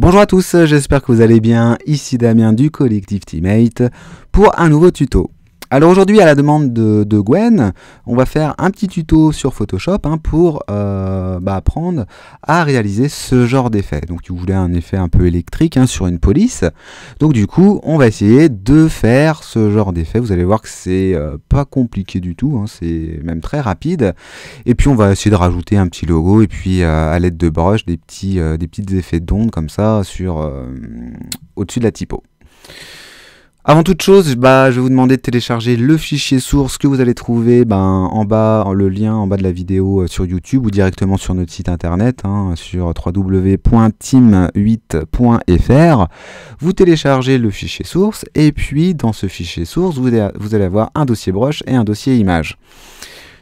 Bonjour à tous, j'espère que vous allez bien, ici Damien du collectif Teammate pour un nouveau tuto. Alors aujourd'hui, à la demande de, Gwen, on va faire un petit tuto sur Photoshop hein, pour euh, bah, apprendre à réaliser ce genre d'effet. Donc tu voulais un effet un peu électrique hein, sur une police. Donc du coup, on va essayer de faire ce genre d'effet. Vous allez voir que c'est euh, pas compliqué du tout, hein, c'est même très rapide. Et puis on va essayer de rajouter un petit logo et puis euh, à l'aide de brush, des petits, des petits effets d'ondes comme ça sur au-dessus de la typo. Avant toute chose, bah, je vais vous demander de télécharger le fichier source que vous allez trouver ben, en bas, le lien en bas de la vidéo euh, sur YouTube ou directement sur notre site internet hein, sur www.team8.fr. Vous téléchargez le fichier source et puis dans ce fichier source, vous, allez avoir un dossier broche et un dossier image.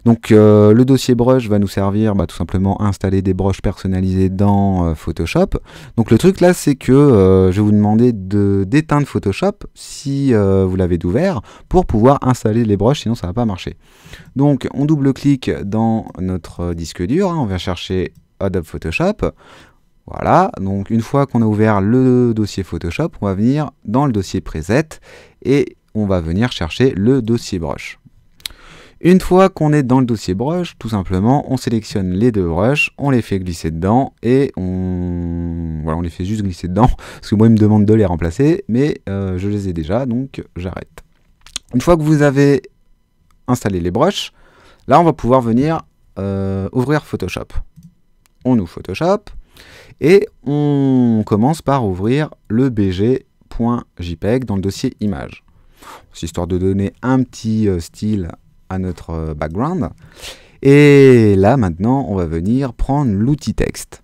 Donc euh, le dossier brush va nous servir bah, tout simplement à installer des brushes personnalisées dans euh, Photoshop. Donc le truc là c'est que euh, je vais vous demander d'éteindre Photoshop si vous l'avez ouvert pour pouvoir installer les brushes sinon ça ne va pas marcher. Donc on double-clique dans notre disque dur, hein, on va chercher Adobe Photoshop. Voilà, donc une fois qu'on a ouvert le dossier Photoshop, on va venir dans le dossier preset et on va venir chercher le dossier brush. Une fois qu'on est dans le dossier brush, tout simplement, on sélectionne les deux brushes, on les fait glisser dedans et on... Voilà, on les fait juste glisser dedans, parce que moi, il me demande de les remplacer, mais euh, je les ai déjà, donc j'arrête. Une fois que vous avez installé les brushes, là, on va pouvoir venir euh, ouvrir Photoshop. On ouvre Photoshop et on commence par ouvrir le bg.jpg e dans le dossier image. C'est histoire de donner un petit euh, style à notre euh, background. Et là, maintenant, on va venir prendre l'outil texte.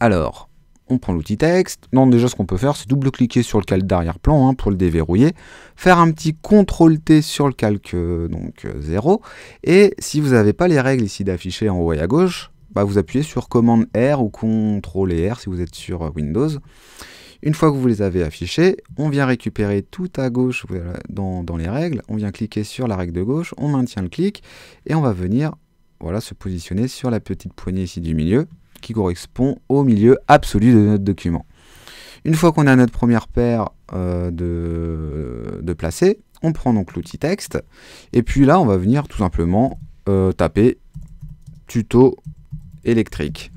Alors, on prend l'outil texte. Non, déjà, ce qu'on peut faire, c'est double-cliquer sur le calque d'arrière-plan hein, pour le déverrouiller. Faire un petit CTRL-T sur le calque euh, donc 0. Euh, et si vous n'avez pas les règles ici d'afficher en haut et à gauche, bah, vous appuyez sur commande R ou CTRL R si vous êtes sur Windows. Une fois que vous les avez affichés, on vient récupérer tout à gauche dans, les règles, on vient cliquer sur la règle de gauche, on maintient le clic et on va venir voilà, se positionner sur la petite poignée ici du milieu qui correspond au milieu absolu de notre document. Une fois qu'on a notre première paire euh, de, placés, on prend donc l'outil texte et puis là on va venir tout simplement euh, taper tuto électrique.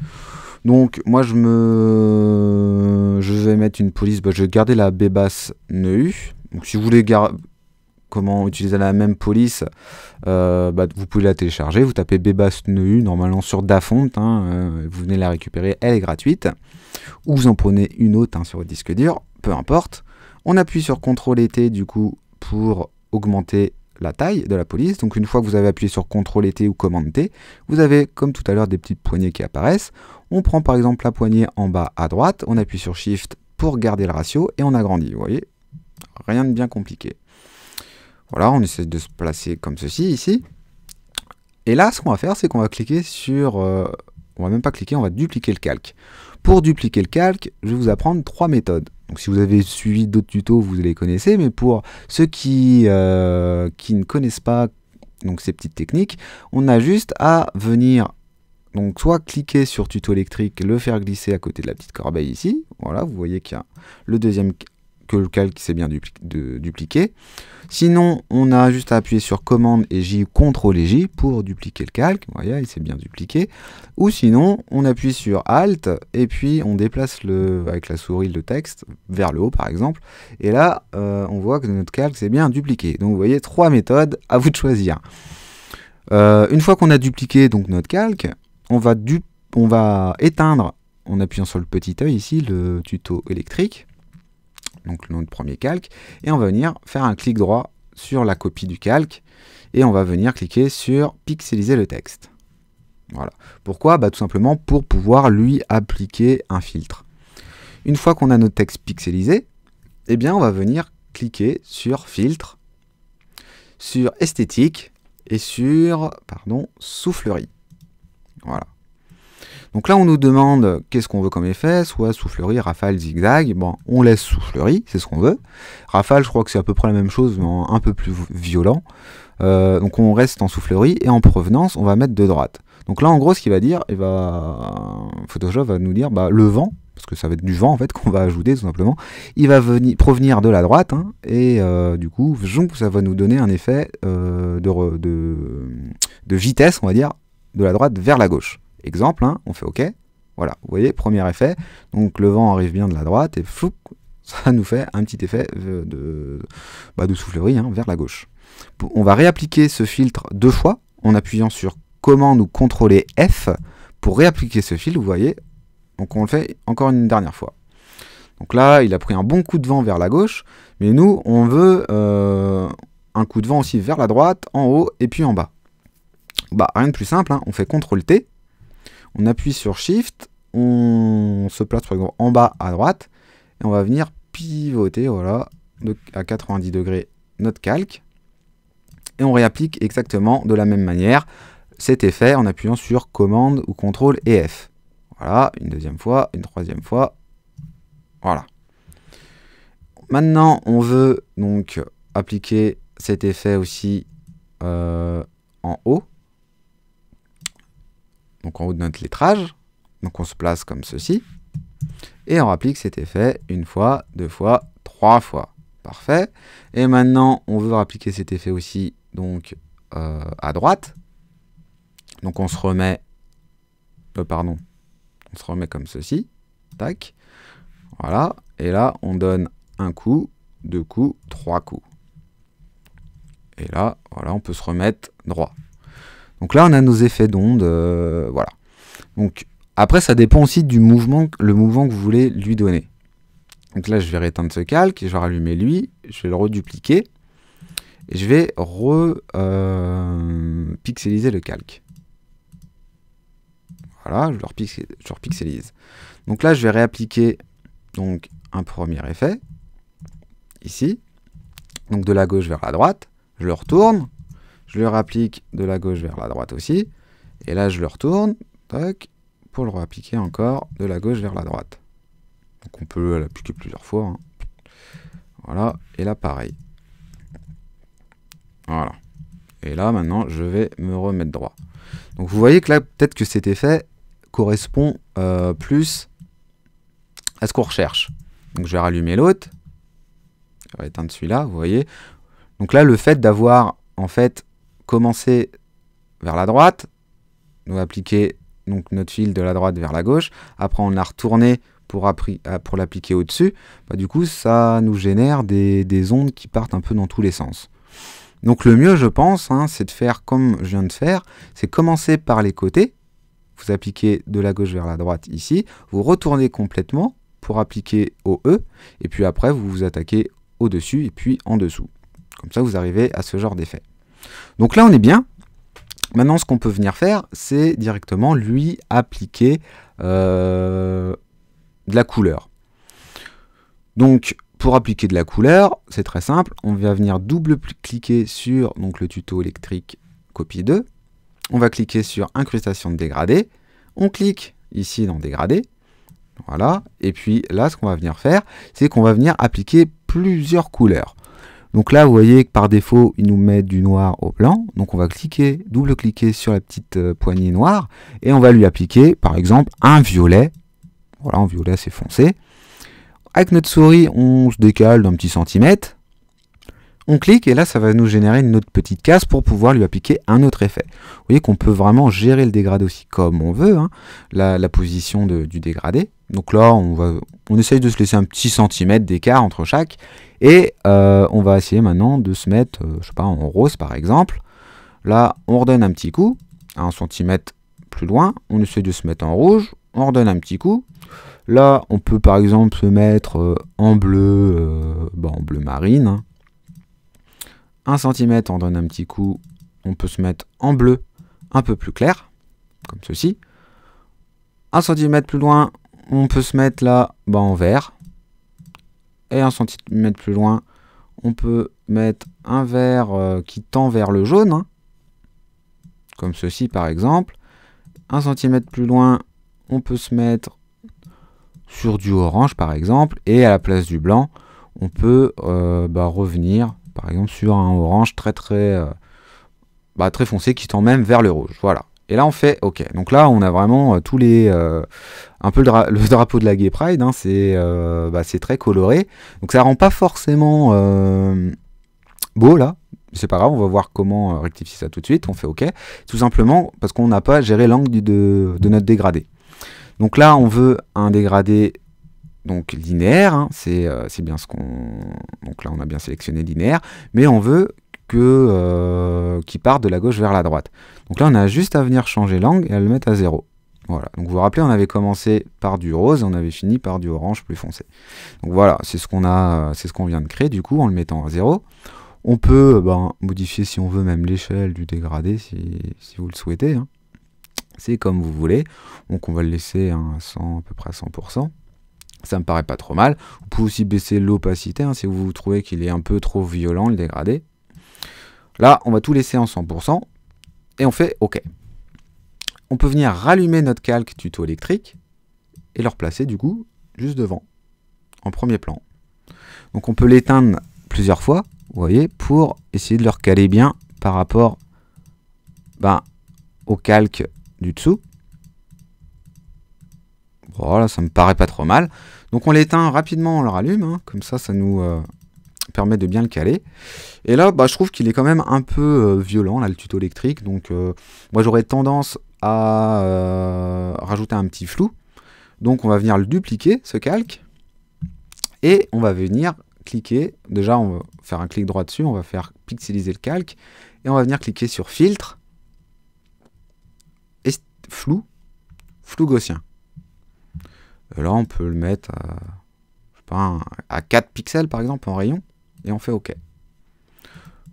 Donc moi je me je vais mettre une police, bah, je vais garder la Bbas neu. Donc si vous voulez comment utiliser la même police, euh, bah, vous pouvez la télécharger, vous tapez Bbas neu normalement sur Dafont, hein, euh, vous venez la récupérer, elle est gratuite. Ou vous en prenez une autre hein, sur votre disque dur, peu importe. On appuie sur CTRL et T du coup pour augmenter la taille de la police. Donc une fois que vous avez appuyé sur CTRL T ou commande T, vous avez comme tout à l'heure des petites poignées qui apparaissent. On prend par exemple la poignée en bas à droite, on appuie sur Shift pour garder le ratio et on agrandit. Vous voyez, rien de bien compliqué. Voilà, on essaie de se placer comme ceci ici. Et là, ce qu'on va faire, c'est qu'on va cliquer sur... Euh, on va même pas cliquer, on va dupliquer le calque. Pour dupliquer le calque, je vais vous apprendre trois méthodes. Donc si vous avez suivi d'autres tutos, vous les connaissez, mais pour ceux qui, euh, qui ne connaissent pas donc, ces petites techniques, on a juste à venir donc soit cliquer sur tuto électrique, le faire glisser à côté de la petite corbeille ici, voilà, vous voyez qu'il y a le deuxième le calque s'est bien dupliqué. Sinon, on a juste à appuyer sur commande et J, contrôle et J pour dupliquer le calque. voyez, il s'est bien dupliqué. Ou sinon, on appuie sur Alt et puis on déplace le, avec la souris le texte vers le haut par exemple. Et là, euh, on voit que notre calque s'est bien dupliqué. Donc vous voyez, trois méthodes, à vous de choisir. Euh, une fois qu'on a dupliqué donc notre calque, on va, du on va éteindre en appuyant sur le petit œil ici, le tuto électrique donc notre premier calque, et on va venir faire un clic droit sur la copie du calque, et on va venir cliquer sur pixeliser le texte. Voilà. Pourquoi bah, Tout simplement pour pouvoir lui appliquer un filtre. Une fois qu'on a notre texte pixelisé, eh bien on va venir cliquer sur filtre, sur esthétique et sur pardon, soufflerie. Voilà. Donc là, on nous demande qu'est-ce qu'on veut comme effet, soit soufflerie, rafale, zigzag. Bon, on laisse soufflerie, c'est ce qu'on veut. Rafale, je crois que c'est à peu près la même chose, mais un peu plus violent. Euh, donc on reste en soufflerie et en provenance, on va mettre de droite. Donc là, en gros, ce qu'il va dire, il va... Photoshop va nous dire bah, le vent, parce que ça va être du vent en fait qu'on va ajouter tout simplement, il va venir, provenir de la droite, hein, et euh, du coup, ça va nous donner un effet euh, de, de, de, vitesse, on va dire, de la droite vers la gauche. Exemple, hein, on fait OK. Voilà, vous voyez, premier effet. Donc le vent arrive bien de la droite et flou, ça nous fait un petit effet euh, de, bah, de soufflerie hein, vers la gauche. On va réappliquer ce filtre deux fois en appuyant sur Comment nous contrôler F pour réappliquer ce filtre, vous voyez. Donc on le fait encore une dernière fois. Donc là, il a pris un bon coup de vent vers la gauche, mais nous, on veut euh, un coup de vent aussi vers la droite, en haut et puis en bas. Bah, rien de plus simple, hein, on fait CTRL-T, on appuie sur Shift, on se place par en bas à droite, et on va venir pivoter, voilà, à 90 degrés notre calque. Et on réapplique exactement de la même manière cet effet en appuyant sur commande ou contrôle et F. Voilà, une deuxième fois, une troisième fois. Voilà. Maintenant, on veut donc appliquer cet effet aussi euh, en haut donc en haut de notre lettrage. Donc on se place comme ceci. Et on applique cet effet une fois, deux fois, trois fois. Parfait. Et maintenant, on veut appliquer cet effet aussi donc euh, à droite. Donc on se remet, euh, pardon, on se remet comme ceci. Tac. Voilà. Et là, on donne un coup, deux coups, trois coups. Et là, voilà, on peut se remettre droit. Donc là, on a nos effets d'onde, euh, voilà. Donc après, ça dépend aussi du mouvement, le mouvement que vous voulez lui donner. Donc là, je vais rééteindre ce calque je vais rallumer lui, je vais le redupliquer et je vais repixeliser euh, le calque. Voilà, je le, repixel, je Donc là, je vais réappliquer donc un premier effet ici. Donc de la gauche vers la droite, je le retourne, je le réapplique de la gauche vers la droite aussi, et là je le retourne, tac, pour le réappliquer encore de la gauche vers la droite. Donc on peut l'appliquer plusieurs fois. Hein. Voilà, et là pareil. Voilà. Et là maintenant je vais me remettre droit. Donc vous voyez que là peut-être que cet effet correspond euh, plus à ce qu'on recherche. Donc je vais rallumer l'autre. Je vais éteindre celui-là, vous voyez. Donc là le fait d'avoir en fait commencer vers la droite, nous appliquer donc notre fil de la droite vers la gauche. Après, on l'a retourné euh, pour, l'appliquer au-dessus. Bah, du coup, ça nous génère des, ondes qui partent un peu dans tous les sens. Donc le mieux, je pense, hein, c'est de faire comme je viens de faire, c'est commencer par les côtés. Vous appliquez de la gauche vers la droite ici. Vous retournez complètement pour appliquer au E. Et puis après, vous vous attaquez au-dessus et puis en dessous. Comme ça, vous arrivez à ce genre d'effet. Donc là, on est bien. Maintenant, ce qu'on peut venir faire, c'est directement lui appliquer euh, de la couleur. Donc, pour appliquer de la couleur, c'est très simple. On va venir double-cliquer sur donc, le tuto électrique copie 2. On va cliquer sur incrustation de dégradé. On clique ici dans dégradé. Voilà. Et puis là, ce qu'on va venir faire, c'est qu'on va venir appliquer plusieurs couleurs. Donc là, vous voyez que par défaut, il nous met du noir au blanc. Donc on va cliquer, double-cliquer sur la petite euh, poignée noire et on va lui appliquer, par exemple, un violet. Voilà, en violet, c'est foncé. Avec notre souris, on se décale d'un petit centimètre. On clique et là, ça va nous générer une autre petite case pour pouvoir lui appliquer un autre effet. Vous voyez qu'on peut vraiment gérer le dégradé aussi comme on veut, hein. la, position du dégradé. Donc là, on, va, on essaye de se laisser un petit centimètre d'écart entre chaque. Et euh, on va essayer maintenant de se mettre, euh, je sais pas, en rose par exemple. Là, on redonne un petit coup, un centimètre plus loin. On essaie de se mettre en rouge, on redonne un petit coup. Là, on peut par exemple se mettre euh, en bleu, bah, en bleu marine. Hein. Un centimètre, on donne un petit coup. On peut se mettre en bleu un peu plus clair, comme ceci. Un centimètre plus loin, on peut se mettre là bah, en vert. Et un centimètre plus loin, on peut mettre un vert euh, qui tend vers le jaune. Hein. comme ceci par exemple. Un centimètre plus loin, on peut se mettre sur du orange par exemple. Et à la place du blanc, on peut euh, bah, revenir par exemple sur un orange très très, euh, bah, très foncé qui tend même vers le rouge. Voilà. Et là, on fait OK. Donc là, on a vraiment euh, tous les. Euh, un peu le, drapeau de la Gay Pride, hein, euh, bah, c'est très coloré. Donc ça rend pas forcément beau là. C'est pas grave, on va voir comment rectifier ça tout de suite. On fait OK. Tout simplement parce qu'on n'a pas géré l'angle de, de, notre dégradé. Donc là, on veut un dégradé donc linéaire. Hein. c'est bien ce qu'on. Donc là, on a bien sélectionné linéaire. Mais on veut euh, qui part de la gauche vers la droite. Donc là, on a juste à venir changer l'angle et à le mettre à 0. Voilà. Donc vous vous rappelez, on avait commencé par du rose et on avait fini par du orange plus foncé. Donc voilà, c'est ce qu'on a, euh, c'est ce qu'on vient de créer du coup en le mettant à 0. On peut euh, ben, modifier si on veut même l'échelle du dégradé si, vous le souhaitez. Hein. C'est comme vous voulez. Donc on va le laisser à, 100, à peu près à 100%. Ça me paraît pas trop mal. Vous pouvez aussi baisser l'opacité hein, si vous trouvez qu'il est un peu trop violent le dégradé. Là, on va tout laisser en 100% et on fait OK. On peut venir rallumer notre calque tuto électrique et le replacer du coup juste devant, en premier plan. Donc on peut l'éteindre plusieurs fois, vous voyez, pour essayer de le recaler bien par rapport ben, au calque du dessous. Voilà, ça me paraît pas trop mal. Donc on l'éteint rapidement, on le rallume, hein. comme ça, ça nous, euh, permet de bien le caler. Et là, bah, je trouve qu'il est quand même un peu euh, violent, là, le tuto électrique. Donc, euh, moi, j'aurais tendance à euh, rajouter un petit flou. Donc, on va venir le dupliquer, ce calque. Et on va venir cliquer. Déjà, on va faire un clic droit dessus. On va faire pixeliser le calque. Et on va venir cliquer sur filtre. Et flou. Flou gaussien. Et là, on peut le mettre à, à 4 pixels, par exemple, en rayon et on fait OK.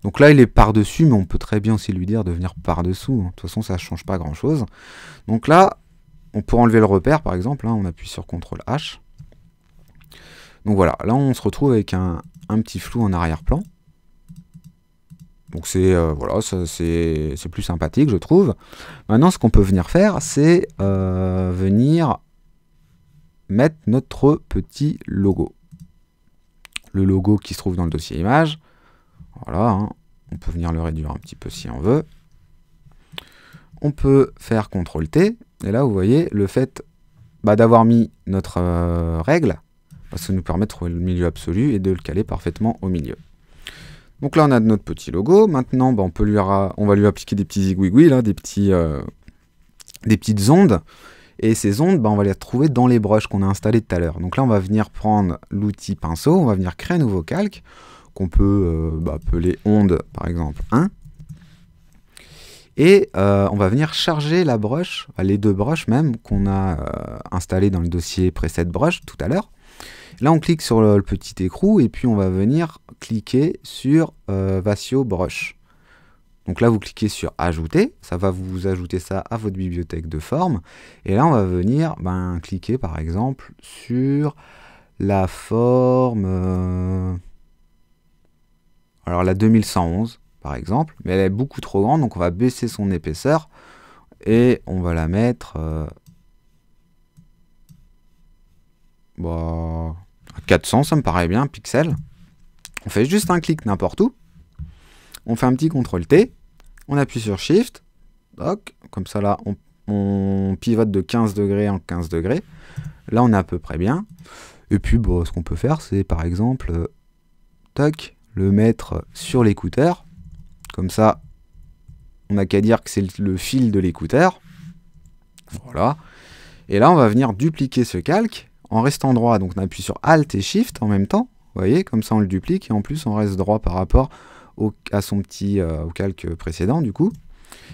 Donc là, il est par-dessus, mais on peut très bien aussi lui dire de venir par-dessous. De toute façon, ça ne change pas grand-chose. Donc là, on peut enlever le repère, par exemple. Hein. on appuie sur CTRL H. Donc voilà, là, on se retrouve avec un, petit flou en arrière-plan. Donc c'est euh, voilà, c'est plus sympathique, je trouve. Maintenant, ce qu'on peut venir faire, c'est euh, venir mettre notre petit logo le logo qui se trouve dans le dossier image. Voilà, hein. on peut venir le réduire un petit peu si on veut. On peut faire CTRL-T, et là vous voyez le fait bah, d'avoir mis notre euh, règle, parce bah, ça nous permet de trouver le milieu absolu et de le caler parfaitement au milieu. Donc là on a notre petit logo, maintenant bah, on, peut lui on va lui appliquer des petits zigouigouis, là, des, petits, euh, des petites ondes. Et ces ondes, bah, on va les retrouver dans les broches qu'on a installées tout à l'heure. Donc là, on va venir prendre l'outil pinceau, on va venir créer un nouveau calque qu'on peut euh, bah, appeler ondes, par exemple 1. Et euh, on va venir charger la broche, bah, les deux broches même, qu'on a euh, installées dans le dossier preset brush tout à l'heure. Là, on clique sur le, petit écrou et puis on va venir cliquer sur vasio Brush. Donc là, vous cliquez sur Ajouter, ça va vous ajouter ça à votre bibliothèque de forme. Et là, on va venir ben, cliquer par exemple sur la forme... Euh, alors la 2111 par exemple, mais elle est beaucoup trop grande, donc on va baisser son épaisseur et on va la mettre euh, bah, à 400, ça me paraît bien, pixels. On fait juste un clic n'importe où, on fait un petit CTRL-T, on appuie sur Shift. Comme ça, là, on, pivote de 15 degrés en 15 degrés. Là, on est à peu près bien. Et puis, ce qu'on peut faire, c'est par exemple, euh, le mettre sur l'écouteur. Comme ça, on n'a qu'à dire que c'est le, fil de l'écouteur. Voilà. Et là, on va venir dupliquer ce calque en restant droit. Donc, on appuie sur Alt et Shift en même temps. Vous voyez, comme ça, on le duplique. Et en plus, on reste droit par rapport au, à son petit euh, au calque précédent du coup.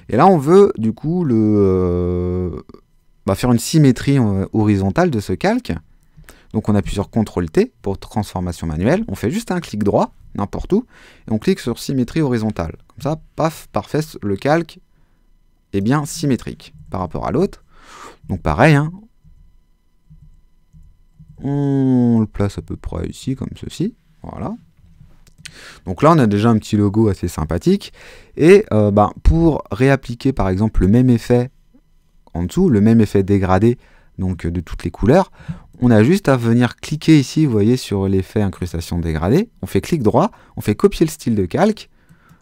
Et là on veut du coup le, euh, bah, faire une symétrie euh, horizontale de ce calque. Donc on appuie sur CTRL T pour transformation manuelle, on fait juste un clic droit, n'importe où, et on clique sur symétrie horizontale. Comme ça, paf, parfait, le calque est bien symétrique par rapport à l'autre. Donc pareil, hein. on le place à peu près ici, comme ceci, voilà. Donc là, on a déjà un petit logo assez sympathique. Et euh, ben, pour réappliquer par exemple le même effet en dessous, le même effet dégradé donc de toutes les couleurs, on a juste à venir cliquer ici, vous voyez, sur l'effet incrustation dégradée. On fait clic droit, on fait copier le style de calque.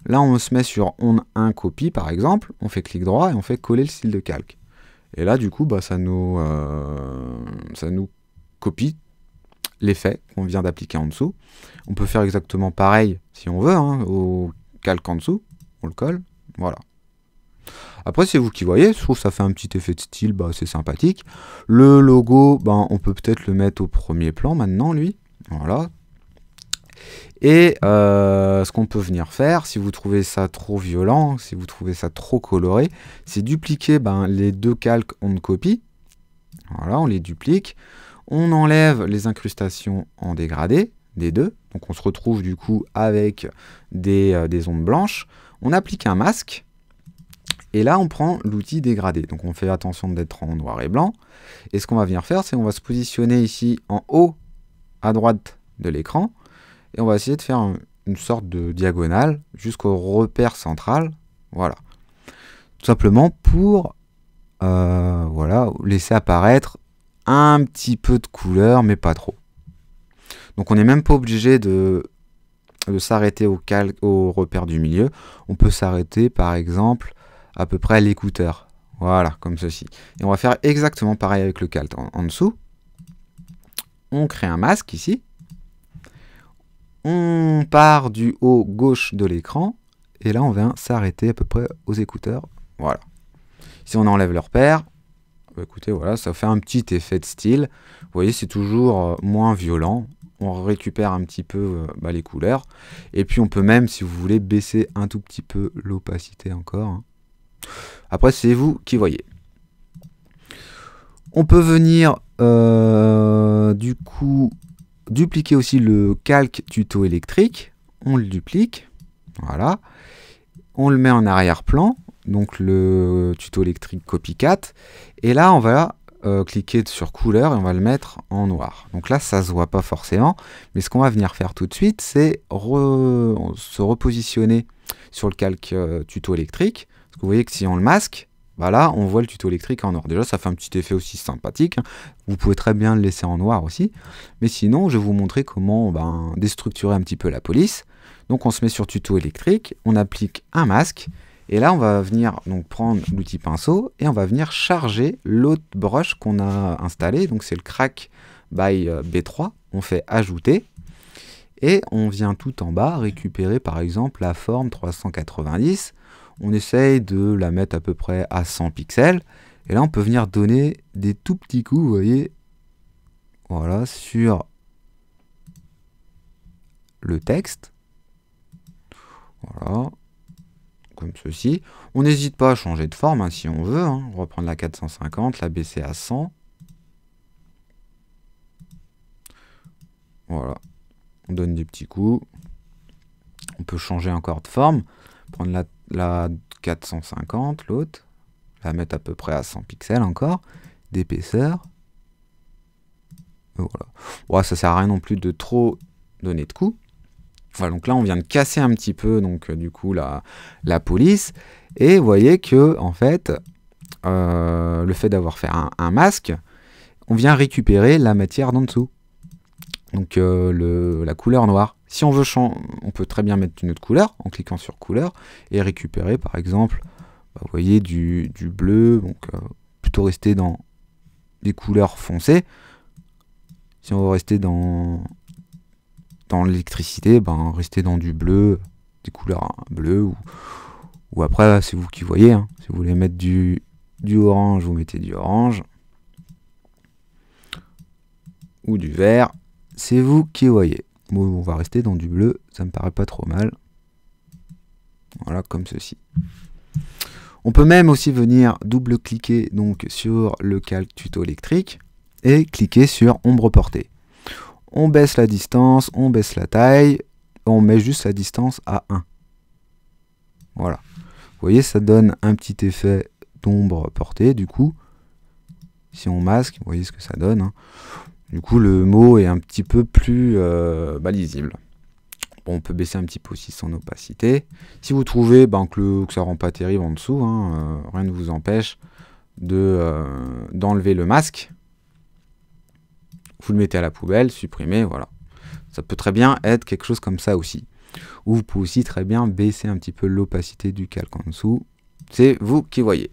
Là, on se met sur on 1 copie par exemple, on fait clic droit et on fait coller le style de calque. Et là, du coup, bah, ça, nous, euh, ça nous copie l'effet qu'on vient d'appliquer en dessous. On peut faire exactement pareil si on veut, hein, au calque en dessous, on le colle, voilà. Après, c'est vous qui voyez, je trouve ça fait un petit effet de style, bah, c'est sympathique. Le logo, ben, on peut peut-être le mettre au premier plan maintenant, lui. Voilà. Et euh, ce qu'on peut venir faire, si vous trouvez ça trop violent, si vous trouvez ça trop coloré, c'est dupliquer ben, les deux calques on copie. Voilà, on les duplique. On enlève les incrustations en dégradé des deux. Donc on se retrouve du coup avec des, ondes euh, blanches. On applique un masque. Et là, on prend l'outil dégradé. Donc on fait attention d'être en noir et blanc. Et ce qu'on va venir faire, c'est on va se positionner ici en haut à droite de l'écran. Et on va essayer de faire une sorte de diagonale jusqu'au repère central. Voilà. Tout simplement pour euh, voilà, laisser apparaître un petit peu de couleur, mais pas trop. Donc on n'est même pas obligé de, s'arrêter au, repère du milieu. On peut s'arrêter par exemple à peu près à l'écouteur. Voilà, comme ceci. Et on va faire exactement pareil avec le calque. En, dessous, on crée un masque ici. On part du haut gauche de l'écran. Et là, on vient s'arrêter à peu près aux écouteurs. Voilà. Si on enlève le repère. Bah, écoutez, voilà, ça fait un petit effet de style. Vous voyez, c'est toujours euh, moins violent on récupère un petit peu euh, bah, les couleurs. Et puis on peut même, si vous voulez, baisser un tout petit peu l'opacité encore. Hein. Après, c'est vous qui voyez. On peut venir, euh, du coup, dupliquer aussi le calque tuto électrique. On le duplique. Voilà. On le met en arrière-plan. Donc le tuto électrique copycat. Et là, on va euh, cliquer sur couleur et on va le mettre en noir. Donc là, ça se voit pas forcément, mais ce qu'on va venir faire tout de suite, c'est se repositionner sur le calque euh, tuto électrique. Parce vous voyez que si on le masque, voilà bah on voit le tuto électrique en noir. Déjà, ça fait un petit effet aussi sympathique. Hein. Vous pouvez très bien le laisser en noir aussi. Mais sinon, je vais vous montrer comment ben, déstructurer un petit peu la police. Donc on se met sur tuto électrique, on applique un masque, et là, on va venir donc prendre l'outil pinceau et on va venir charger l'autre brush qu'on a installé. Donc c'est le crack by euh, B3. On fait ajouter et on vient tout en bas récupérer par exemple la forme 390. On essaye de la mettre à peu près à 100 pixels. Et là, on peut venir donner des tout petits coups, vous voyez, voilà, sur le texte. Voilà, comme ceci. On n'hésite pas à changer de forme hein, si on veut. Hein. on va la 450, la baisser à 100. Voilà. On donne des petits coups. On peut changer encore de forme. Prendre la, 450, l'autre. La mettre à peu près à 100 pixels encore. D'épaisseur. Voilà. Ouais, ça sert à rien non plus de trop donner de coups. Voilà, donc là, on vient de casser un petit peu, donc euh, du coup, la, police. Et vous voyez que, en fait, euh, le fait d'avoir fait un, masque, on vient récupérer la matière d'en dessous. Donc euh, la couleur noire. Si on veut, on peut très bien mettre une autre couleur en cliquant sur couleur et récupérer par exemple, bah, vous voyez, du, bleu, donc plutôt rester dans des couleurs foncées. Si on veut rester dans dans l'électricité, ben, restez dans du bleu, des couleurs bleues, ou, après, c'est vous qui voyez. Hein. Si vous voulez mettre du, du orange, vous mettez du orange. Ou du vert, c'est vous qui voyez. on va rester dans du bleu, ça me paraît pas trop mal. Voilà, comme ceci. On peut même aussi venir double-cliquer donc sur le calque tuto électrique et cliquer sur ombre portée on baisse la distance, on baisse la taille, on met juste la distance à 1. Voilà. Vous voyez, ça donne un petit effet d'ombre portée, du coup. Si on masque, vous voyez ce que ça donne. Hein. Du coup, le mot est un petit peu plus euh, lisible. on peut baisser un petit peu aussi son opacité. Si vous trouvez ben, que, ça ne ça rend pas terrible en dessous, hein, euh, rien ne vous empêche euh, d'enlever de, le masque vous le mettez à la poubelle, supprimez, voilà. Ça peut très bien être quelque chose comme ça aussi. Ou vous pouvez aussi très bien baisser un petit peu l'opacité du calque en dessous. C'est vous qui voyez.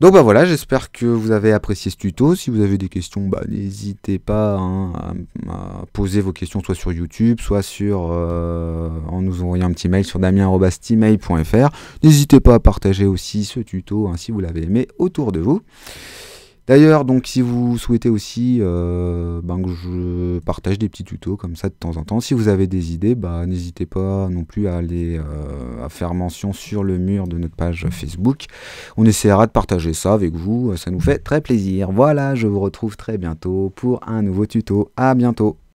Donc bah voilà, j'espère que vous avez apprécié ce tuto. Si vous avez des questions, bah, n'hésitez pas hein, à, poser vos questions soit sur YouTube, soit sur euh, en nous envoyant un petit mail sur damien.stimail.fr. N'hésitez pas à partager aussi ce tuto hein, si vous l'avez aimé autour de vous. D'ailleurs, donc si vous souhaitez aussi euh, ben, que je partage des petits tutos comme ça de temps en temps, si vous avez des idées, ben, n'hésitez pas non plus à aller euh, à faire mention sur le mur de notre page Facebook. On essaiera de partager ça avec vous, ça nous fait très plaisir. Voilà, je vous retrouve très bientôt pour un nouveau tuto. A bientôt.